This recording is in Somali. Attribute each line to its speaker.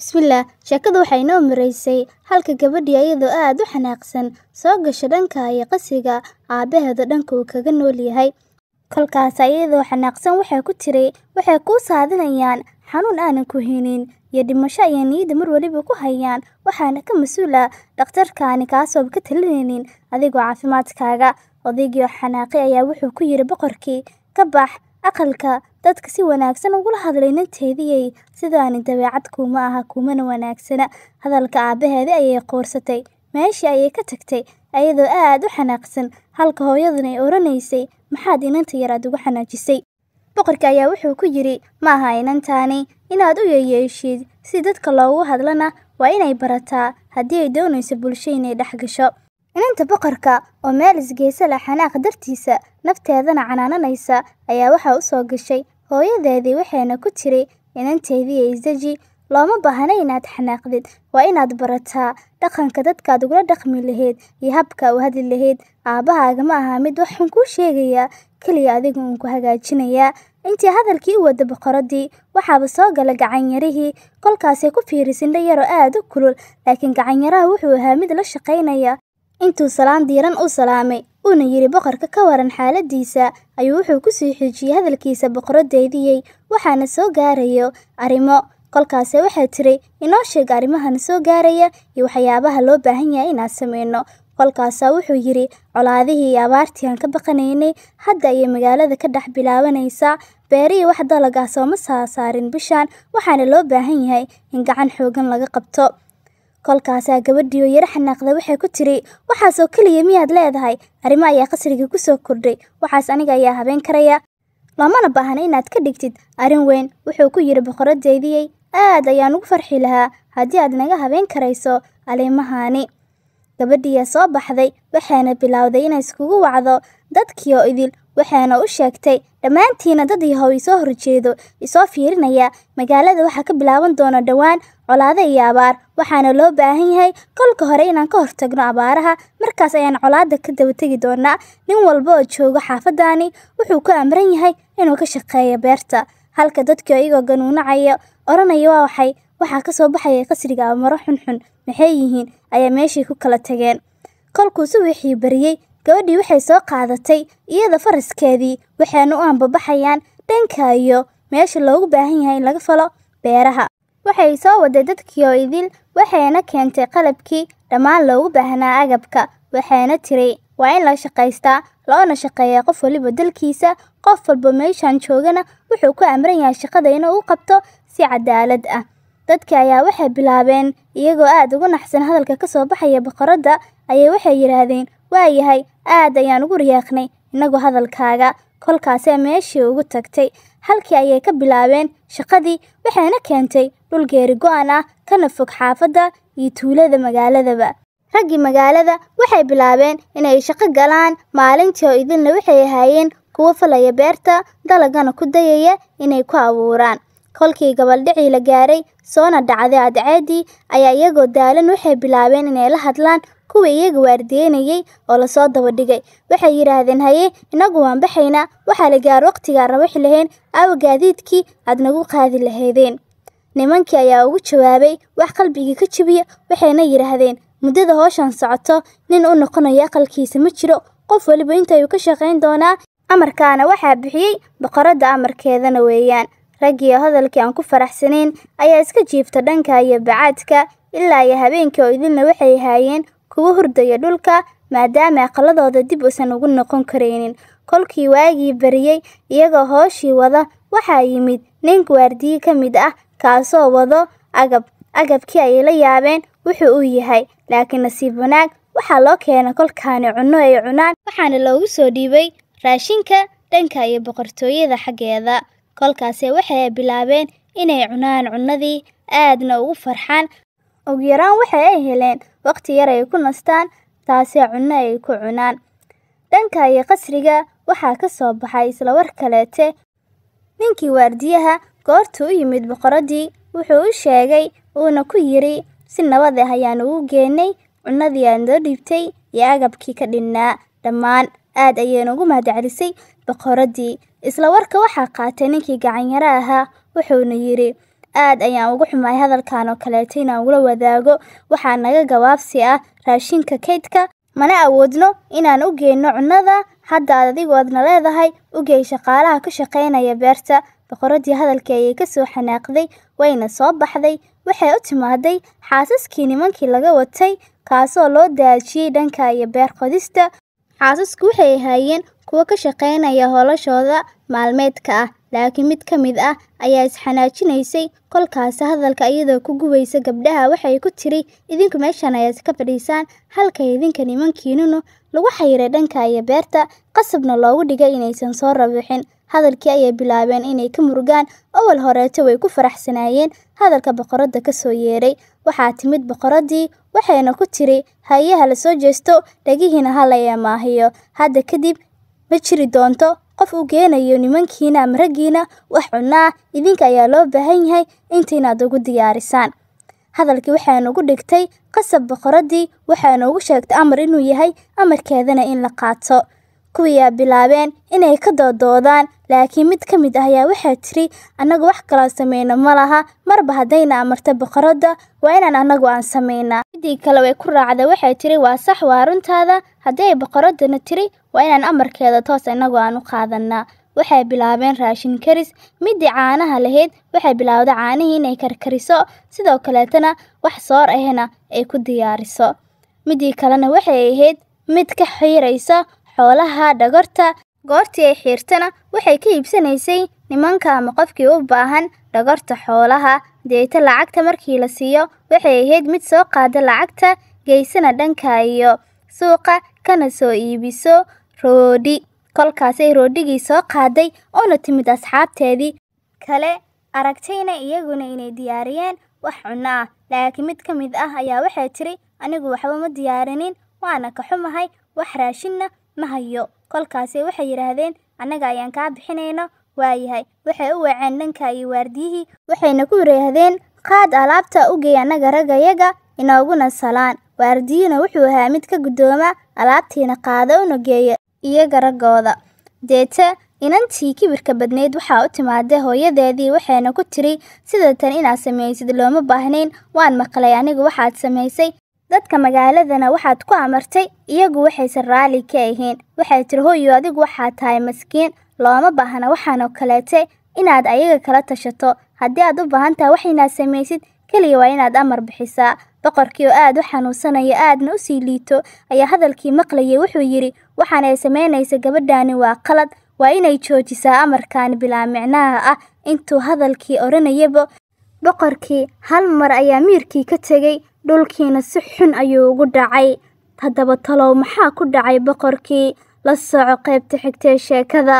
Speaker 1: Bismillah, sheekadu waxay noo maraysay halka gabadhii iyadoo aad u xanaaqsan soo gasha dhanka iyo qasiga aabaheeda dhanka uu kaga nool yahay. Kolkaas iyadoo xanaaqsan waxay ku tiri waxay kuu saadinayaan xanuun aanan ku heynin iyo dhimasho ayay niyadda mar waliba ku hayaan waxaana ka mas uula ah, dhakhtarkaani kaasoo ka talinaynin adigoo caafimaadkaaga. Odaygii xanaaqi ayaa wuxuu ku yidhi boqorkii ka bax aqalka dadka si wanaagsan ugula hadlay ninteedii sidaani dabeecad kuuma aha kuumana wanaagsana hadalka aabbaheeda ayay quursatay meeshii ayay ka tagtay ayadoo aad u xanaaqsan halka hooyaduna ay oranaysay maxaad inanta yaraad ugu xanaajisay boqorka ayaa wuxuu ku yidhi ma aha inantaani inaad u yeyeeshid si dadka loogu hadlana waa inay barataa haddii ay doonayso bulsho inay dhex gasho Inanta boqorka oo meel isgeesa leh xanaaq dartiisa nafteedana canaananaysa ayaa waxaa u soo gashay hooyadeedii waxayna ku tiri inanteydii isdeji looma baahna inaad xanaaqdid waa inaad barataa dhaqanka dadkaad ugula dhaqmi lahayd iyo habka u hadli lahayd aabbahaaga ma aha mid wax xun kuu sheegayaa keliya adigu uun ku hagaajinayaa intii hadalkii u wada boqoradii waxaaba soo gala gacanyarihii kolkaasay ku fiirisin yaroo aad u kulul laakiin gacanyaraha wuxuu ahaa mid la shaqaynaya Intuu salaan diiran u salaamay, uuna yidhi boqorka ka waran xaaladiisa, ayuu wuxuu ku sii xoojiyey hadalkiisa deydiyey waxaana soo gaarayo arrimo. Kolkaase waxaa tiray inoo sheeg arrimahan soo gaaraya iyo waxyaabaha loo baahan yahay inaad sameyno. kolkaasa wuxuu yidhi colaadihii iyo abaartii aan ka baqanaynay hadda ayay magaalada ka dhex bilaabanaysaa beerihii wax dalaga ah sooma saasaarin bishaan waxaana loo baahan yahay in gacan xoogan laga qabto kolkaasaa gabadhiioo yaro xanaaqda waxay ku tiri waxaasoo keliya miyaad leedahay arrimo ayaa qasrigii ku soo kordhay waxaas aniga ayaa habeen karaya loomana baahna inaad ka dhigtid arrin weyn wuxuu ku yidhi boqoraddeydiyey aad ayaan ugu farxi lahaa haddii aad naga habeen karayso aliimahani gabadhiiya soo baxday waxayna bilowday inay iskugu wacdo dadkiioo idil waxaana u sheegtay dhammaantiina dad yahow isoo horjeedo isoo fiirinaya magaalada waxaa ka bilaaban doona dhowaan colaado iyo abaar waxaana loo baahan yahay kolka hore inaan ka hortagno abaaraha markaas ayaan colaada ka daba tegi doonaa nin walba oo joogo xaafadaani wuxuu ku amran yahay inuu ka shaqeeyo beerta halka dadkii iyagoo ganuunacaya odhanaya waa waxay waxaa ka soo baxaya qasriga amaro xunxun maxay yihiin ayaa meeshii ku kala tageen kolkuu si wixii gabadhii waxay soo qaadatay iyada faraskeedii waxaana u ambabaxayaan dhanka iyo meesha loogu baahan yahay in laga falo beeraha waxay soo waday dadkii oo idil waxayna keentay qalabkii dhammaan loogu baahnaa agabka waxayna tiri waa in la shaqaystaa loona shaqeeya qof waliba dalkiisa qof walba meeshaan joogana wuxuu ku amran yahay shaqada inuu u qabto si cadaalad ah dadka ayaa waxay bilaabeen iyagoo aada ugu naxsan hadalka ka soo baxaya boqoradda ayay waxay yidhaahdeen yahay aad ayaan ugu riyaaqnay innagu hadalkaaga kolkaasee meeshii ugu tagtay halkii ayay ka bilaabeen shaqadii waxayna keentay dhul geeri go-an ah kana fog xaafadda iyo tuulada magaaladaba raggii magaalada waxay bilaabeen inay shaqo galaan maalintii oo idinna waxay ahaayeen kuwo falaya beerta dalagana ku dayaya inay ku abuuraan kolkii gabaldhicii la gaaray soona dhacday adceeddii ayaa iyagoo daalan waxay bilaabeen inay la hadlaan kuwa iyaga waardiyeynayay oo lasoo dabadhigay waxay yidhaahdeen haye inagu waan baxaynaa waxaa la gaar waqtigaa rabaxi lahayn aawa gaadiidkii aad nagu qaadi lahaydeen nimankii ayaa ugu jawaabay wax qalbigii ka jibiya waxayna yidhaahdeen muddada hooshan socoto nin u noqonayo aqalkiisa ma jiro qof weliba intayuu ka shaqayn doonaa amarkaana waxaa bixiyey boqoradda amarkeedana weeyaan raggii hadalkii aan ku faraxsanayn ayaa iska jiifta dhanka iyo bacaadka ilaa iyo habeenkii oo idinna waxay haayeen kuwa hurdaya dhulka maadaama aqalladooda dib uusan ugu noqon karaynin kolkii waagii bariyey iyagoo hooshii wada waxaa yimid nin waardiye ka mid ah kaasoo wado agab agabkii ay la yaabeen wuxuu uu yahay laakiin nasiib wanaag waxaa loo keenay kolkaani cunno ay cunaan waxaana loogu soo dhiibay raashinka dhanka iyo boqortooyada xaggeeda kolkaase waxay bilaabeen inay cunaan cunnadii aadna ugu farxaan ugu yaraan waxa ay heleen waqti yar ay ku nastaan taasee cunno ay ku cunaan dhanka iyo qasriga waxaa ka soo baxay isla war kaleete ninkii waardiyaha goortuu u yimid boqoraddii wuxuu u sheegay uuna ku yidhi si nabad ah ayaan ugu geenay cunnadii aan noo dhiibtay iyo agabkii ka dhinnaa dhammaan aad ayayna ugu mahadcelisay boqoraddii isla warka waxaa qaatay ninkii gacanyaro ahaa wuxuuna yidhi aad ayaan ugu xumahay hadalkan oo kaleeto inaan ula wadaago waxaa naga gabaabsi ah raashinka kaydka mana awoodno inaan u geyno cunnada hadda aad adigu aadna leedahay ugeey shaqaalaha ka shaqaynaya beerta boqoradii hadalkii ayay kasoo xanaaqday wayna soo baxday waxay u timaaday xaasaskii nimankii laga watay kaasoo loo daajiyey dhanka iyo beer qodista xaasasku waxay ahaayeen kuwo ka shaqaynaya howlashooda maalmeedka ah laakiin mid ka mid ah ayaa isxanaajinaysay kolkaasi hadalka iyadoo ku gubaysa gabdhaha waxay ku tiri idinku meeshan ayaad ka fadhiisaan halka idinka nimankiinunu lagu xayiray dhanka iyo beerta qasabna loogu dhigay inaysan soo rabixin hadalkii ayay bilaabeen inay ka murugaan owal horeeto way ku faraxsanaayeen hadalka boqoradda ka soo yeedhay waxaa timid boqoraddii waxayna ku tiri hayaha ha la soo jeesto dhegihiina ha la eemaahiyo hadda kadib ma jiri doonto qof u geenayo nimankiina ama raggiina wax cunaa idinka ayaa loo baahan yahay intiinaad ugu diyaarisaan hadalkii waxaa nugu dhigtay qasab boqoraddii waxaa noogu sheegtay amar inuu yahay amarkeedana in la qaato kuwiyaa bilaabeen inay ka doodoodaan laakiin mid ka mid ah ayaa waxaa tiri annagu wax kaloo sameyno ma laha marba haddayna amartay boqoradda waa inaan annagu aan samaynaa midii kale way ku raacda waxay tiri waa sax waa runtaada haddii boqoraddana tiri waa inaan amarkeeda toos innagu aan u qaadanaa waxay bilaabeen raashin karis midii caanaha lahayd waxay bilaawday caanihii inay karkariso sidoo kaleetana wax soor ahna ay ku diyaariso midii kalena waxay ahayd mid ka xiiraysa xoolaha dhagorta goortii ay xiirtana waxay ka iibsanaysay nimanka ama qofkii u baahan dhagorta xoolaha deeta lacagta markii la siiyo waxay ahayd mid soo qaada lacagta geysana dhanka iyo suuqa kana soo iibiso roodhi kolkaasay roodhigii soo qaaday oo la timid asxaabteedii kale aragtayna iyaguna inay diyaariyeen wax cunno ah laakiin mid ka mid ah ayaa waxay tiri anigu waxba ma diyaarinin waana ka xumahay wax raashinna ma hayo kolkaasay waxay yidhaahdeen annaga ayaan kaa bixinayno waayahay waxay u waceen dhanka iyo waardiyihii waxayna ku yidhaahdeen qaad alaabta u ugeey annaga ragayaga inooguna salaan waardiyuna wuxuu ahaa mid ka guddooma alaabtiina qaada una geeya iyaga raggooda. deete inantii kibirka badneyd waxaa u timaaday hooyadeedii waxayna ku tiri sida tan inaad samaysid looma baahnayn waan maqlay anigu waxaad samaysay. Dadka magaaladana waxaad ku amartay iyagu waxaysan raalli ka ahayn. Waxay tiri hooyo adigu waxaad tahay maskiin looma baahna waxaan oo kaleete inaad ayaga kala tashato. Haddii aad u baahan tahay wax inaad samaysid keliya waa inaad amar bixisaa boqorkii oo aad u xanuunsanaya aadna u sii liito ayaa hadalkii maqlayay wuxuu yidhi waxaan ay samaynaysa gabadhaani waa qalad waa inay joojisaa amarkaani bilaa micnaha ah intuu hadalkii odhanayaba boqorkii hal mar ayaa miirkii ka tegay dhulkiina si xun ayuu ugu dhacay haddaba talow maxaa ku dhacay boqorkii la soco qaybta xigtee sheekada